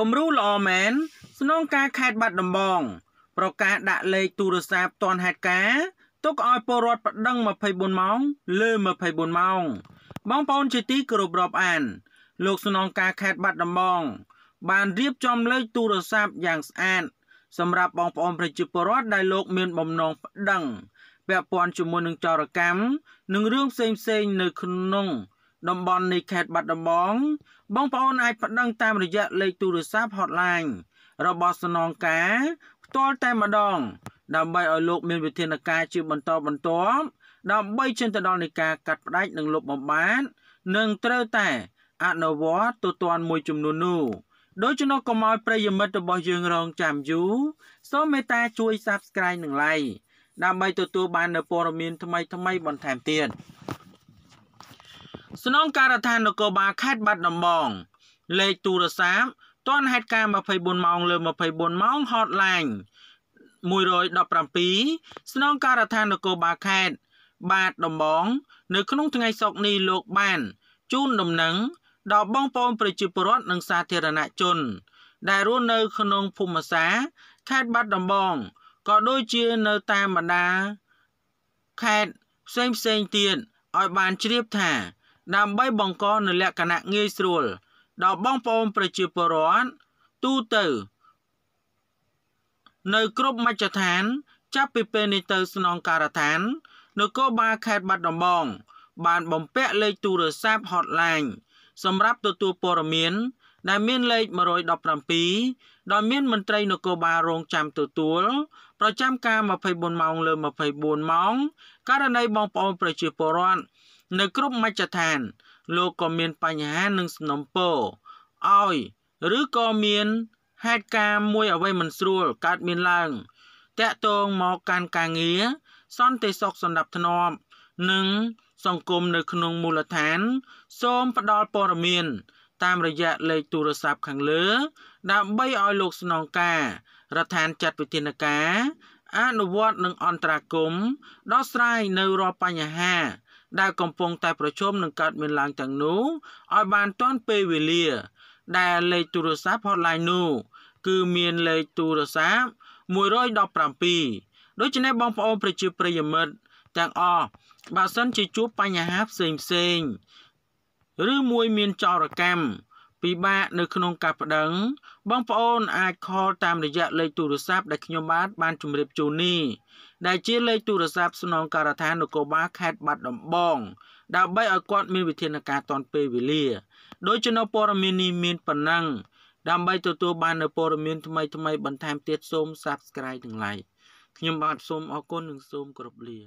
គំរូល្អមែនស្នងការខេត្តបាត់ដំបង ប្រកាសដាក់លេខទូរស័ព្ទទាន់ហេតុការណ៍ទុកឲ្យពលរដ្ឋប្តឹង24ម៉ោងលើ24ម៉ោងបងប្អូនជាទីគោរពរាប់អាន លោកស្នងការខេត្តបាត់ដំបងបានរៀបចំលេខទូរស័ព្ទយ៉ាងស្អាតសម្រាប់បងប្អូនប្រជាពលរដ្ឋដែលលោកមានបំណងប្តឹងពាក់ព័ន្ធជាមួយនឹងចរកម្មនិងរឿងផ្សេងៗនៅក្នុងតំបន់នៃខេត្តបាត់ដំបង បងប្អូនអាចប្តឹងតាមរយៈលេខទូរស័ព្ទ hotline របស់ស្នងការ ផ្ទាល់តែម្ដង ដើម្បីឲ្យលោកមានវិធានការជា បន្តបន្ទាប់ដើម្បីជិនទៅដល់នៃការកាត់ផ្តាច់និងលុបបំបាតនិងត្រូវតែអនុវត្តទូទាត់មួយចំនួននោះដូច្នោះកុំឲ្យប្រិយមិត្តរបស់យើងរងចាំយូរសូមមេត្តាជួយ Subscribe និង Like ដើម្បីទទួលបាននូវព័ត៌មាន ថ្មីៗបន្ថែមទៀត។ស្នងការដ្ឋាននគរបាលខេត្តបាត់ដំបងលេខទូរស័ព្ទទាន់ហេតុការណ៍24ម៉ោងលើ24ម៉ោង hotline 117ស្នងការដ្ឋាននគរបាលខេត្តបាត់ដំបង នៅក្នុងថ្ងៃសុក្រនេះលោកបានជូនដំណឹងដល់បងប្អូនប្រជាពលរដ្ឋនិងសាធារណជន ដែលរស់នៅក្នុងភូមិសាខេត្តបាត់ដំបងក៏ដូចជានៅតាមបណ្ដាខេត្តផ្សេងៗទៀតឲ្យបានជ្រាបថាដើម្បីបង្កនូវលក្ខណៈងាយស្រួលដល់បងប្អូន ប្រជាពលរដ្ឋទូទៅនៅគ្រប់មជ្ឈដ្ឋាន ចាប់ពីពេលនេះទៅស្នងការដ្ឋាននគរបាលខេត្តបាត់ដំបង បានបំពាក់លេខទូរស័ព្ទ Hotline សម្រាប់ ទទួលព័ត៌មានដែលមានលេខ117ដោយមានមន្ត្រីនគរបាលរងចាំទទួល ប្រចាំការ24ម៉ោងលើ24ម៉ោងករណីបងប្អូន ប្រជាពលរដ្ឋនៅគ្រប់មជ្ឈដ្ឋាន លោកក៏មានបញ្ហានឹងសំណុំពរឲ្យ ឬក៏មានហេតុការណ៍មួយអ្វីមិនស្រួលកើតមានឡើងតាក់ទងមកកាន់ការងារសន្តិសុខសម្រាប់ធ្នាប់និងសង្គមនៅក្នុងមូលដ្ឋាន សូមផ្ដល់ព័ត៌មាន តាមរយៈលេខទូរស័ព្ទខាងលើ ដើម្បីឲ្យលោកស្នងការរដ្ឋាភិបាលចាត់វិធានការអនុវត្តនិងអន្តរាគមន៍ដោះស្រាយនៅរាល់បញ្ហាដែលកំពុងតែប្រជុំនឹងកើតមានឡើងទាំងនោះឲ្យបានទាន់ពេលវេលា ដែលលេខទូរស័ព្ទ hotline នោះគឺមានលេខទូរស័ព្ទ117ដូច្នេះបងប្អូនប្រជាប្រិយមិត្តទាំងអស់បើសិនជាជួបបញ្ហាផ្សេងផ្សេង ឬមួយមានចោរកម្មពិបាកនៅក្នុងការប្តឹងបងប្អូនអាចខលតាមរយៈលេខទូរស័ព្ទដែលខ្ញុំបាទបានជម្រាបជូននេះដែលជាលេខទូរស័ព្ទស្នងការដ្ឋាននគរបាលខេត្តបាត់ដំបងដើម្បីឲ្យគាត់មានវិធានការទាន់ពេលវេលាដោយចំណុចព័ត៌មាននេះមានប៉ុណ្ណឹងដើម្បីទទួលបាននូវព័ត៌មានថ្មីថ្មីបន្ថែមទៀតសូម Subscribe ទាំងឡាយខ្ញុំបាទសូមអរគុណនិងសូមគោរពលា